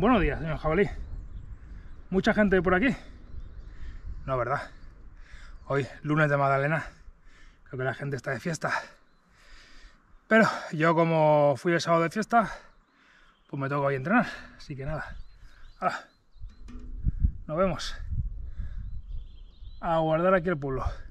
Buenos días, señor jabalí. Mucha gente por aquí. No, ¿verdad? Hoy, lunes de Magdalena, creo que la gente está de fiesta. Pero yo como fui el sábado de fiesta, pues me toca a entrenar. Así que nada. Ahora, nos vemos. A guardar aquí el pueblo.